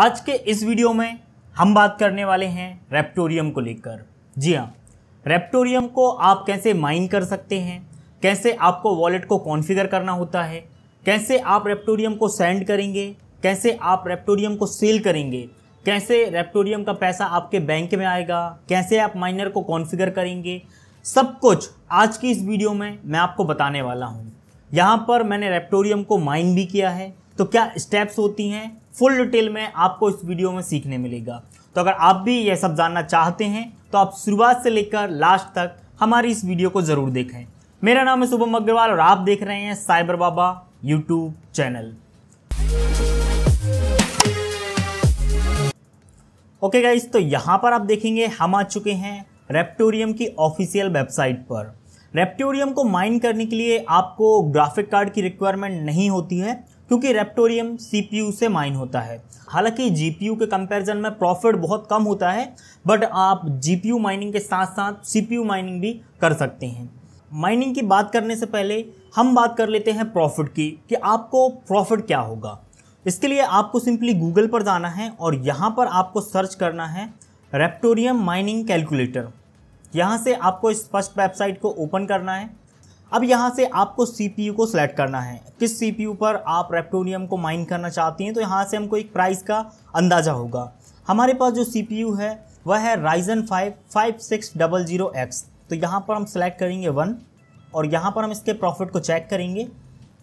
आज के इस वीडियो में हम बात करने वाले हैं रेप्टोरियम को लेकर जी हाँ रेप्टोरियम को आप कैसे माइन कर सकते हैं कैसे आपको वॉलेट को कॉन्फ़िगर करना होता है कैसे आप रेप्टोरियम को सेंड करेंगे कैसे आप रेप्टोरियम को सेल करेंगे कैसे रेप्टोरियम का पैसा आपके बैंक में आएगा कैसे आप माइनर को कॉन्फ़िगर करेंगे सब कुछ आज की इस वीडियो में मैं आपको बताने वाला हूँ यहाँ पर मैंने रेप्टोरियम को माइन भी किया है तो क्या स्टेप्स होती हैं फुल डिटेल में आपको इस वीडियो में सीखने मिलेगा तो अगर आप भी यह सब जानना चाहते हैं तो आप शुरुआत से लेकर लास्ट तक हमारी इस वीडियो को ज़रूर देखें मेरा नाम है शुभम अग्रवाल और आप देख रहे हैं cyber Baba YouTube channel okay okay guys तो यहाँ पर आप देखेंगे हम आ चुके हैं रेप्टोरियम की ऑफिशियल वेबसाइट पर रेप्टोरियम को माइन करने के लिए आपको ग्राफिक कार्ड की रिक्वायरमेंट नहीं होती है क्योंकि रेप्टोरियम सी से माइन होता है हालांकि जी के कंपैरिजन में प्रॉफिट बहुत कम होता है बट आप जी माइनिंग के साथ साथ सी माइनिंग भी कर सकते हैं माइनिंग की बात करने से पहले हम बात कर लेते हैं प्रॉफिट की कि आपको प्रॉफिट क्या होगा इसके लिए आपको सिंपली गूगल पर जाना है और यहाँ पर आपको सर्च करना है रेप्टोरियम माइनिंग कैलकुलेटर यहाँ से आपको इस फर्स्ट वेबसाइट को ओपन करना है अब यहाँ से आपको सी को सिलेक्ट करना है किस सी पर आप रेप्टोनियम को माइन करना चाहती हैं तो यहाँ से हमको एक प्राइस का अंदाज़ा होगा हमारे पास जो सी है वह है Ryzen five five six double zero X तो यहाँ पर हम सेलेक्ट करेंगे वन और यहाँ पर हम इसके प्रॉफिट को चेक करेंगे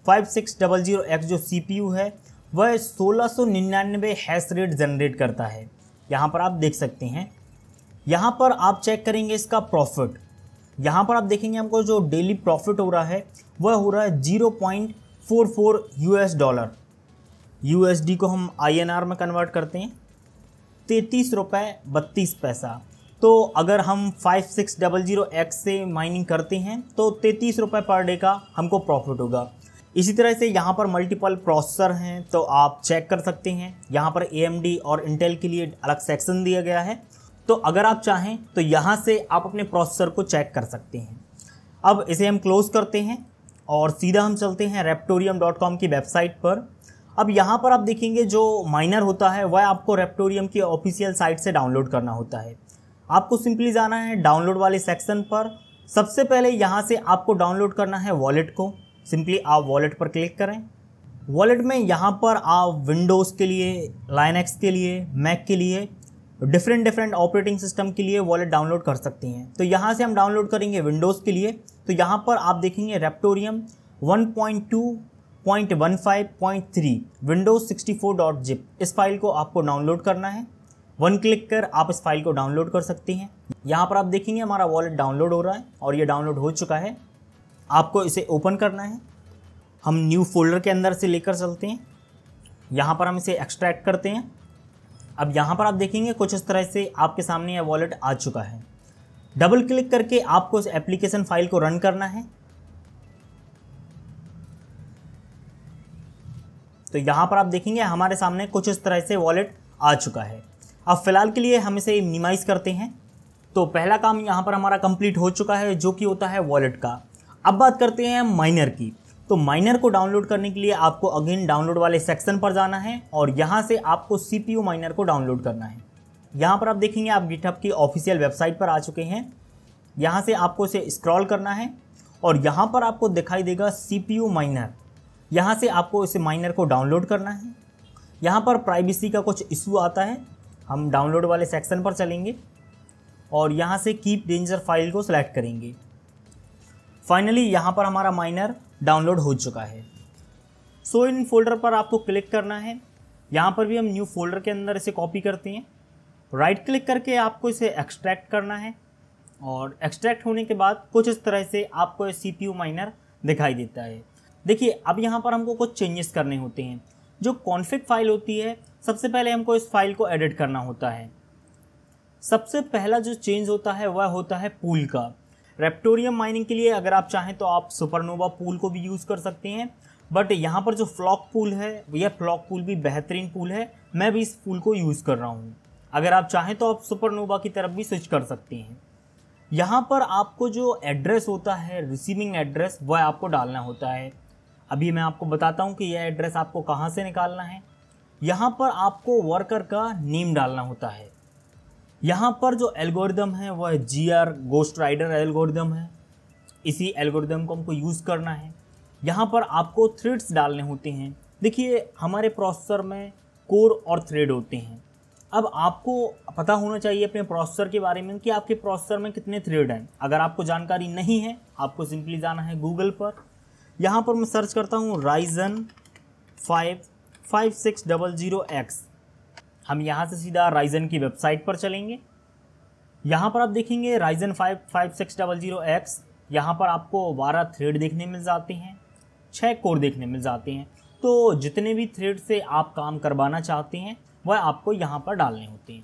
five six double zero X जो सी पी यू है वह सोलह सौ निन्यानवे हैस रेट जनरेट करता है यहाँ पर आप देख सकते हैं यहाँ पर आप चेक करेंगे इसका प्रॉफिट यहाँ पर आप देखेंगे हमको जो डेली प्रॉफिट हो रहा है वह हो रहा है zero point four four US dollar USD को हम आईएनआर में कन्वर्ट करते हैं तैंतीस रुपये बत्तीस पैसा तो अगर हम five six double zero X से माइनिंग करते हैं तो तैंतीस रुपये पर डे का हमको प्रॉफिट होगा इसी तरह से यहाँ पर मल्टीपल प्रोसेसर हैं तो आप चेक कर सकते हैं यहाँ पर ए और इंटेल के लिए अलग सेक्शन दिया गया है तो अगर आप चाहें तो यहाँ से आप अपने प्रोसेसर को चेक कर सकते हैं अब इसे हम क्लोज़ करते हैं और सीधा हम चलते हैं रेप्टोरियम डॉट कॉम की वेबसाइट पर अब यहाँ पर आप देखेंगे जो माइनर होता है वह आपको रेप्टोरियम की ऑफिशियल साइट से डाउनलोड करना होता है आपको सिंपली जाना है डाउनलोड वाले सेक्शन पर सबसे पहले यहाँ से आपको डाउनलोड करना है वॉलेट को सिंपली आप वॉलेट पर क्लिक करें वॉलेट में यहाँ पर आप विंडोज़ के लिए लाइन के लिए मैक के लिए डिफरेंट डिफरेंट ऑपरेटिंग सिस्टम के लिए वॉलेट डाउनलोड कर सकती हैं तो यहाँ से हम डाउनलोड करेंगे विंडोज़ के लिए तो यहाँ पर आप देखेंगे रेप्टोरियम 1.2.15.3 विंडोज 64.zip इस फाइल को आपको डाउनलोड करना है वन क्लिक कर आप इस फाइल को डाउनलोड कर सकती हैं यहाँ पर आप देखेंगे हमारा वॉलेट डाउनलोड हो रहा है और ये डाउनलोड हो चुका है आपको इसे ओपन करना है हम न्यू फोल्डर के अंदर से लेकर चलते हैं यहाँ पर हम इसे एक्सट्रैक्ट करते हैं अब यहाँ पर आप देखेंगे कुछ इस तरह से आपके सामने यह वॉलेट आ चुका है डबल क्लिक करके आपको इस एप्लीकेशन फाइल को रन करना है तो यहाँ पर आप देखेंगे हमारे सामने कुछ इस तरह से वॉलेट आ चुका है अब फिलहाल के लिए हम इसे मिनिमाइज़ करते हैं तो पहला काम यहाँ पर हमारा कंप्लीट हो चुका है जो कि होता है वॉलेट का अब बात करते हैं माइनर की तो माइनर को डाउनलोड करने के लिए आपको अगेन डाउनलोड वाले सेक्शन पर जाना है और यहाँ से आपको सी पी माइनर को डाउनलोड करना है यहाँ पर आप देखेंगे आप गिटअप की ऑफिशियल वेबसाइट पर आ चुके हैं यहाँ से आपको इसे स्क्रॉल करना है और यहाँ पर आपको दिखाई देगा सी पी माइनर यहाँ से आपको इसे माइनर को डाउनलोड करना है यहाँ पर प्राइवेसी का कुछ इशू आता है हम डाउनलोड वाले सेक्शन पर चलेंगे और यहाँ से कीप डेंजर फाइल को सिलेक्ट करेंगे फाइनली यहाँ पर हमारा माइनर डाउनलोड हो चुका है सो इन फोल्डर पर आपको क्लिक करना है यहाँ पर भी हम न्यू फोल्डर के अंदर इसे कॉपी करते हैं राइट क्लिक करके आपको इसे एक्सट्रैक्ट करना है और एक्सट्रैक्ट होने के बाद कुछ इस तरह से आपको सी पी माइनर दिखाई देता है देखिए अब यहाँ पर हमको कुछ चेंजेस करने होते हैं जो कॉन्फ़िग फाइल होती है सबसे पहले हमको इस फाइल को एडिट करना होता है सबसे पहला जो चेंज होता है वह होता है पूल का रेप्टोरियम माइनिंग के लिए अगर आप चाहें तो आप सुपरनोवा पूल को भी यूज़ कर सकते हैं बट यहाँ पर जो फ्लॉक पूल है यह फ्लॉक पूल भी बेहतरीन पूल है मैं भी इस पूल को यूज़ कर रहा हूँ अगर आप चाहें तो आप सुपरनोवा की तरफ भी स्विच कर सकते हैं यहाँ पर आपको जो एड्रेस होता है रिसीविंग एड्रेस वह आपको डालना होता है अभी मैं आपको बताता हूँ कि यह एड्रेस आपको कहाँ से निकालना है यहाँ पर आपको वर्कर का नेम डालना होता है यहाँ पर जो एल्गोरिदम है वह G R ghost rider algorithm है इसी एल्गोरिदम को हमको यूज़ करना है यहाँ पर आपको थ्रेड्स डालने होते हैं देखिए हमारे प्रोसेसर में कोर और थ्रेड होते हैं अब आपको पता होना चाहिए अपने प्रोसेसर के बारे में कि आपके प्रोसेसर में कितने थ्रेड हैं अगर आपको जानकारी नहीं है आपको सिंपली जाना है गूगल पर यहाँ पर मैं सर्च करता हूँ Ryzen five five six double zero X हम यहाँ से सीधा राइजन की वेबसाइट पर चलेंगे यहाँ पर आप देखेंगे Ryzen five five six double zero X यहाँ पर आपको बारह थ्रेड देखने मिल जाते हैं छः कोर देखने मिल जाते हैं तो जितने भी थ्रेड से आप काम करवाना चाहते हैं वह आपको यहाँ पर डालने होते हैं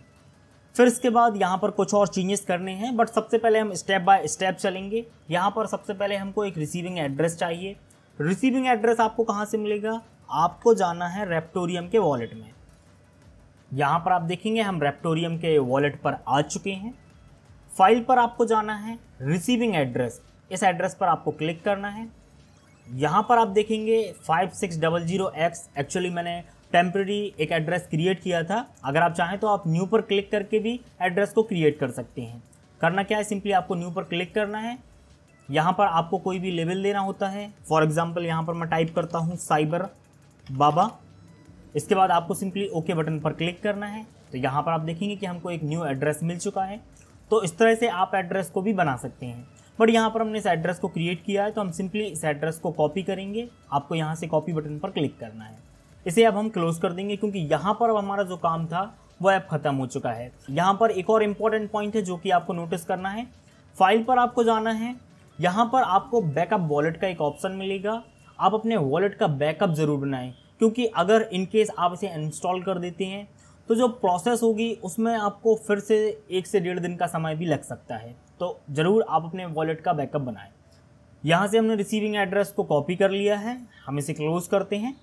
फिर इसके बाद यहाँ पर कुछ और चेंजेस करने हैं बट सबसे पहले हम स्टेप बाय स्टेप चलेंगे यहाँ पर सबसे पहले हमको एक रिसीविंग एड्रेस चाहिए रिसीविंग एड्रेस आपको कहाँ से मिलेगा आपको जाना है रेप्टोरियम के वॉलेट में यहाँ पर आप देखेंगे हम रेप्टोरियम के वॉलेट पर आ चुके हैं फाइल पर आपको जाना है रिसीविंग एड्रेस इस एड्रेस पर आपको क्लिक करना है यहाँ पर आप देखेंगे five six double zero X actually मैंने टेम्प्रेरी एक एड्रेस क्रिएट किया था अगर आप चाहें तो आप न्यू पर क्लिक करके भी एड्रेस को क्रिएट कर सकते हैं करना क्या है सिंपली आपको न्यू पर क्लिक करना है यहाँ पर आपको कोई भी लेवल देना होता है फॉर एग्ज़ाम्पल यहाँ पर मैं टाइप करता हूँ साइबर बाबा इसके बाद आपको सिंपली ओके बटन पर क्लिक करना है तो यहाँ पर आप देखेंगे कि हमको एक न्यू एड्रेस मिल चुका है तो इस तरह से आप एड्रेस को भी बना सकते हैं बट यहाँ पर हमने इस एड्रेस को क्रिएट किया है तो हम सिंपली इस एड्रेस को कॉपी करेंगे आपको यहाँ से कॉपी बटन पर क्लिक करना है इसे अब हम क्लोज कर देंगे क्योंकि यहाँ पर अब हमारा जो काम था वह ऐप ख़त्म हो चुका है यहाँ पर एक और इम्पॉर्टेंट पॉइंट है जो कि आपको नोटिस करना है फाइल पर आपको जाना है यहाँ पर आपको बैकअप वॉलेट का एक ऑप्शन मिलेगा आप अपने वॉलेट का बैकअप ज़रूर बनाएं क्योंकि अगर इनकेस आप इसे इंस्टॉल कर देते हैं तो जो प्रोसेस होगी उसमें आपको फिर से एक से डेढ़ दिन का समय भी लग सकता है तो ज़रूर आप अपने वॉलेट का बैकअप बनाएं यहाँ से हमने रिसीविंग एड्रेस को कॉपी कर लिया है हम इसे क्लोज़ करते हैं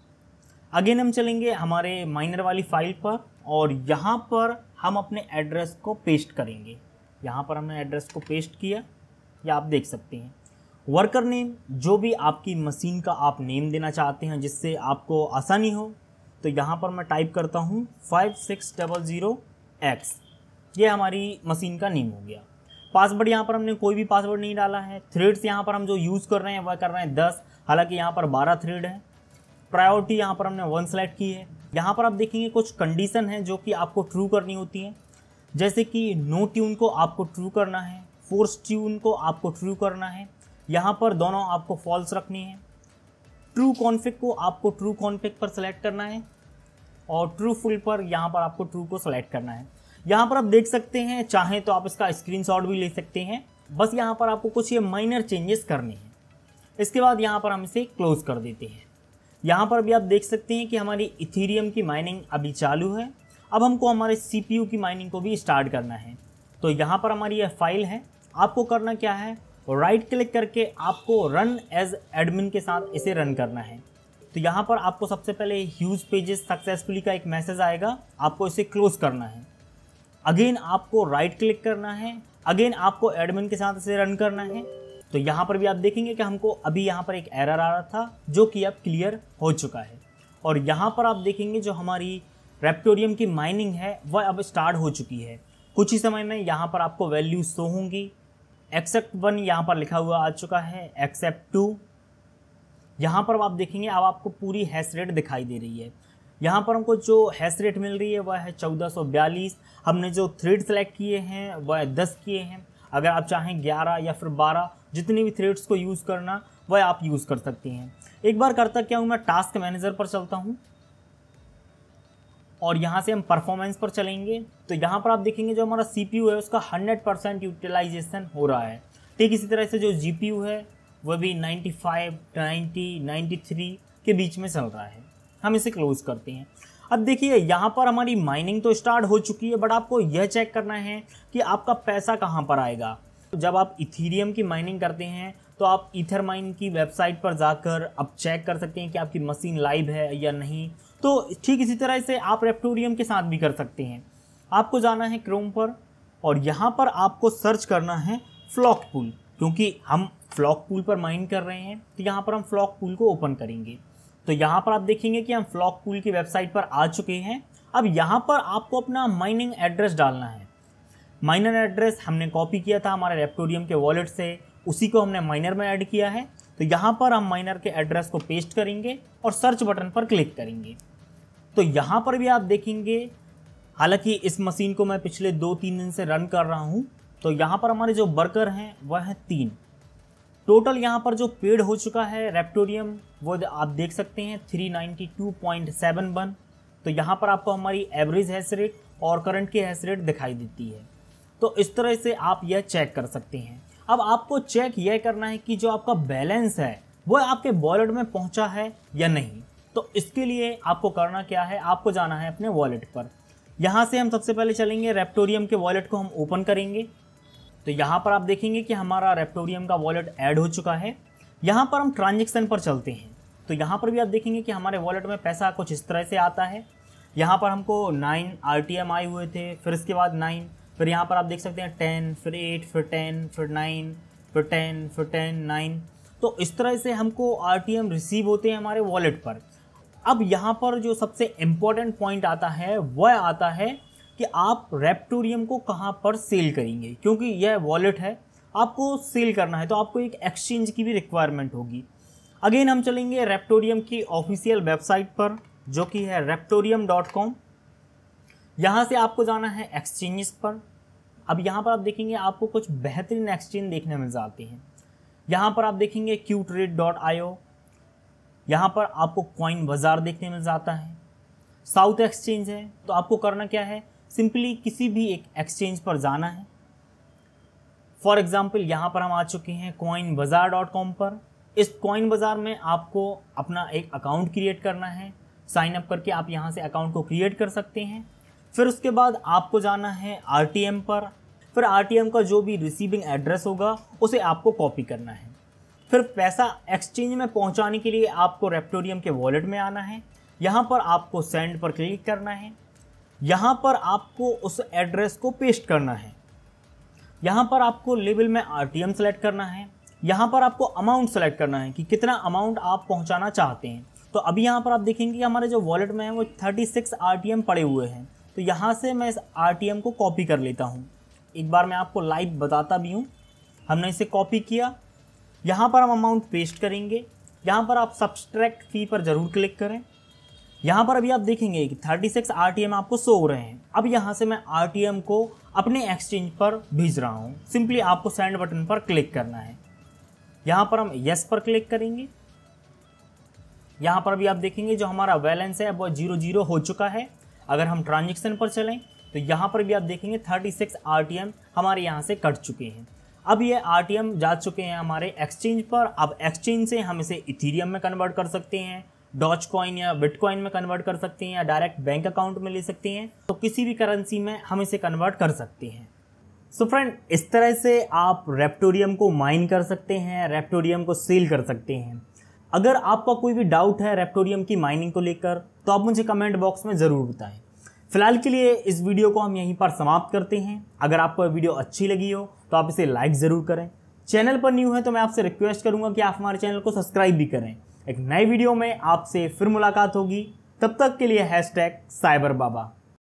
अगेन हम चलेंगे हमारे माइनर वाली फाइल पर और यहाँ पर हम अपने एड्रेस को पेस्ट करेंगे यहाँ पर हमने एड्रेस को पेस्ट किया या आप देख सकते हैं वर्कर नेम जो भी आपकी मशीन का आप नेम देना चाहते हैं जिससे आपको आसानी हो तो यहाँ पर मैं टाइप करता हूँ five six double zero X ये हमारी मशीन का नेम हो गया पासवर्ड यहाँ पर हमने कोई भी पासवर्ड नहीं डाला है थ्रेड्स यहाँ पर हम जो यूज़ कर रहे हैं वह कर रहे हैं दस हालांकि यहाँ पर बारह थ्रेड है प्रायोरिटी यहाँ पर हमने वन सेलेक्ट की है यहाँ पर आप देखेंगे कुछ कंडीशन है जो कि आपको ट्रू करनी होती है जैसे कि नो ट्यून को आपको ट्रू करना है फोर्स ट्यून को आपको ट्रू करना है यहाँ पर दोनों आपको फॉल्स रखनी है ट्रू कॉन्फिक को आपको ट्रू कॉन्फिक पर सेलेक्ट करना है और ट्रू फुल पर यहाँ पर आपको ट्रू को सेलेक्ट करना है यहाँ पर आप देख सकते हैं चाहें तो आप इसका स्क्रीनशॉट भी ले सकते हैं बस यहाँ पर आपको कुछ ये माइनर चेंजेस करने हैं इसके बाद यहाँ पर हम इसे क्लोज कर देते हैं यहाँ पर भी आप देख सकते हैं कि हमारी इथीरियम की माइनिंग अभी चालू है अब हमको हमारे सी की माइनिंग को भी स्टार्ट करना है तो यहाँ पर हमारी यह फाइल है आपको करना क्या है और राइट क्लिक करके आपको रन एज एडमिन के साथ इसे रन करना है तो यहाँ पर आपको सबसे पहले ह्यूज पेजेस सक्सेसफुली का एक मैसेज आएगा आपको इसे क्लोज करना है अगेन आपको राइट क्लिक करना है अगेन आपको एडमिन के साथ इसे रन करना है तो यहाँ पर भी आप देखेंगे कि हमको अभी यहाँ पर एक एरर आ रहा था जो कि अब क्लियर हो चुका है और यहाँ पर आप देखेंगे जो हमारी रेप्टोरियम की माइनिंग है वह अब स्टार्ट हो चुकी है कुछ ही समय में यहाँ पर आपको वैल्यू शो होंगी एक्सेप्ट वन यहाँ पर लिखा हुआ आ चुका है एक्सेप्ट टू यहाँ पर आप देखेंगे अब आपको पूरी हैश रेट दिखाई दे रही है यहाँ पर हमको जो हैश रेट मिल रही है वह है चौदह हमने जो थ्रेड सेलेक्ट किए हैं वह दस किए हैं अगर आप चाहें ग्यारह या फिर बारह जितने भी थ्रेड्स को यूज़ करना वह आप यूज़ कर सकते हैं एक बार करता क्या हूँ मैं टास्क मैनेजर पर चलता हूँ और यहाँ से हम परफॉर्मेंस पर चलेंगे तो यहाँ पर आप देखेंगे जो हमारा सी है उसका हंड्रेड परसेंट यूटिलाइजेशन हो रहा है ठीक इसी तरह से जो जी है वह भी नाइन्टी फाइव 93 के बीच में चल रहा है हम इसे क्लोज़ करते हैं अब देखिए यहाँ पर हमारी माइनिंग तो स्टार्ट हो चुकी है बट आपको यह चेक करना है कि आपका पैसा कहाँ पर आएगा तो जब आप इथीरियम की माइनिंग करते हैं तो आप इथर माइन की वेबसाइट पर जाकर आप चेक कर सकते हैं कि आपकी मशीन लाइव है या नहीं तो ठीक इसी तरह से आप रेप्टोरियम के साथ भी कर सकते हैं आपको जाना है क्रोम पर और यहाँ पर आपको सर्च करना है फ्लॉक पूल क्योंकि हम फ्लॉक पूल पर माइन कर रहे हैं तो यहाँ पर हम फ्लॉक पूल को ओपन करेंगे तो यहाँ पर आप देखेंगे कि हम फ्लॉक पूल की वेबसाइट पर आ चुके हैं अब यहाँ पर आपको अपना माइनिंग एड्रेस डालना है माइनर एड्रेस हमने कॉपी किया था हमारे रेप्टोरियम के वॉलेट से उसी को हमने माइनर में ऐड किया है तो यहाँ पर हम माइनर के एड्रेस को पेस्ट करेंगे और सर्च बटन पर क्लिक करेंगे तो यहाँ पर भी आप देखेंगे हालांकि इस मशीन को मैं पिछले दो तीन दिन से रन कर रहा हूँ तो यहाँ पर हमारे जो वर्कर हैं वह हैं तीन टोटल यहाँ पर जो पेड हो चुका है रेप्टोरियम वो आप देख सकते हैं वन तो यहाँ पर आपको हमारी एवरेज हैस रेट और करंट की हैस रेट दिखाई देती है तो इस तरह से आप यह चेक कर सकते हैं अब आपको चेक यह करना है कि जो आपका बैलेंस है वह आपके वॉलेट में पहुँचा है या नहीं तो इसके लिए आपको करना क्या है आपको जाना है अपने वॉलेट पर यहाँ से हम सबसे पहले चलेंगे रेप्टोरियम के वॉलेट को हम ओपन करेंगे तो यहाँ पर आप देखेंगे कि हमारा रेप्टोरियम का वॉलेट ऐड हो चुका है यहाँ पर हम ट्रांजेक्शन पर चलते हैं तो यहाँ पर भी आप देखेंगे कि हमारे वॉलेट में पैसा कुछ इस तरह से आता है यहाँ पर हमको नाइन आर आए हुए थे फिर इसके बाद नाइन फिर यहाँ पर आप देख सकते हैं टेन फिर एट फिर टेन फिर नाइन फिर टेन फिर टेन नाइन तो इस तरह से हमको आर रिसीव होते हैं हमारे वॉलेट पर अब यहाँ पर जो सबसे इम्पोर्टेंट पॉइंट आता है वह आता है कि आप रेप्टोरियम को कहाँ पर सेल करेंगे क्योंकि यह वॉलेट है आपको सेल करना है तो आपको एक एक्सचेंज की भी रिक्वायरमेंट होगी अगेन हम चलेंगे रेप्टोरियम की ऑफिशियल वेबसाइट पर जो कि है रेप्टोरियम डॉट कॉम यहाँ से आपको जाना है एक्सचेंजेस पर अब यहाँ पर आप देखेंगे आपको कुछ बेहतरीन एक्सचेंज देखने मिल जाते हैं यहाँ पर आप देखेंगे क्यू ट्रेड डॉट आई यहाँ पर आपको कॉइन बाज़ार देखने मिल जाता है साउथ एक्सचेंज है तो आपको करना क्या है सिंपली किसी भी एक एक्सचेंज पर जाना है फॉर एग्ज़ाम्पल यहाँ पर हम आ चुके हैं कॉइन बाज़ार डॉट कॉम पर इस कॉइन बाज़ार में आपको अपना एक अकाउंट क्रिएट करना है साइन अप करके आप यहाँ से अकाउंट को क्रिएट कर सकते हैं फिर उसके बाद आपको जाना है आर पर फिर आर का जो भी रिसीविंग एड्रेस होगा उसे आपको कॉपी करना है फिर पैसा एक्सचेंज में पहुंचाने के लिए आपको रेप्टोरियम के वॉलेट में आना है यहाँ पर आपको सेंड पर क्लिक करना है यहाँ पर आपको उस एड्रेस को पेस्ट करना है यहाँ पर आपको लेवल में आर टी एम सेलेक्ट करना है यहाँ पर आपको अमाउंट सेलेक्ट करना है कि कितना अमाउंट आप पहुँचाना चाहते हैं तो अभी यहाँ पर आप देखेंगे कि हमारे जो वॉलेट में है वो thirty six R T M पड़े हुए हैं तो यहाँ से मैं इस आर टी एम को कॉपी कर लेता हूँ एक बार मैं आपको लाइव बताता भी हूँ हमने इसे कॉपी किया यहाँ पर हम अमाउंट पेस्ट करेंगे यहाँ पर आप सब्सट्रैक्ट फी पर ज़रूर क्लिक करें यहाँ पर अभी आप देखेंगे कि 36 सिक्स आपको सो हो रहे हैं अब यहाँ से मैं आर को अपने एक्सचेंज पर भेज रहा हूँ सिंपली आपको सेंड बटन पर क्लिक करना है यहाँ पर हम यस पर क्लिक करेंगे यहाँ पर भी आप देखेंगे जो हमारा बैलेंस है वो जीरो जीरो हो चुका है अगर हम ट्रांजेक्शन पर चलें तो यहाँ पर भी आप देखेंगे 36 सिक्स हमारे यहाँ से कट चुके हैं अब ये आर जा चुके हैं हमारे एक्सचेंज पर अब एक्सचेंज से हम इसे इथीरियम में कन्वर्ट कर सकते हैं डॉच कॉइन या बिटकॉइन में कन्वर्ट कर सकते हैं या डायरेक्ट बैंक अकाउंट में ले सकते हैं तो किसी भी करेंसी में हम इसे कन्वर्ट कर सकते हैं सो so फ्रेंड इस तरह से आप रेप्टोरियम को माइन कर सकते हैं रेप्टोरियम को सेल कर सकते हैं अगर आपका कोई भी डाउट है रेप्टोरियम की माइनिंग को लेकर तो आप मुझे कमेंट बॉक्स में ज़रूर बताएं फिलहाल के लिए इस वीडियो को हम यहीं पर समाप्त करते हैं अगर आपको वीडियो अच्छी लगी हो तो आप इसे लाइक ज़रूर करें चैनल पर न्यू है तो मैं आपसे रिक्वेस्ट करूंगा कि आप हमारे चैनल को सब्सक्राइब भी करें एक नए वीडियो में आपसे फिर मुलाकात होगी तब तक के लिए हैश टैग साइबर बाबा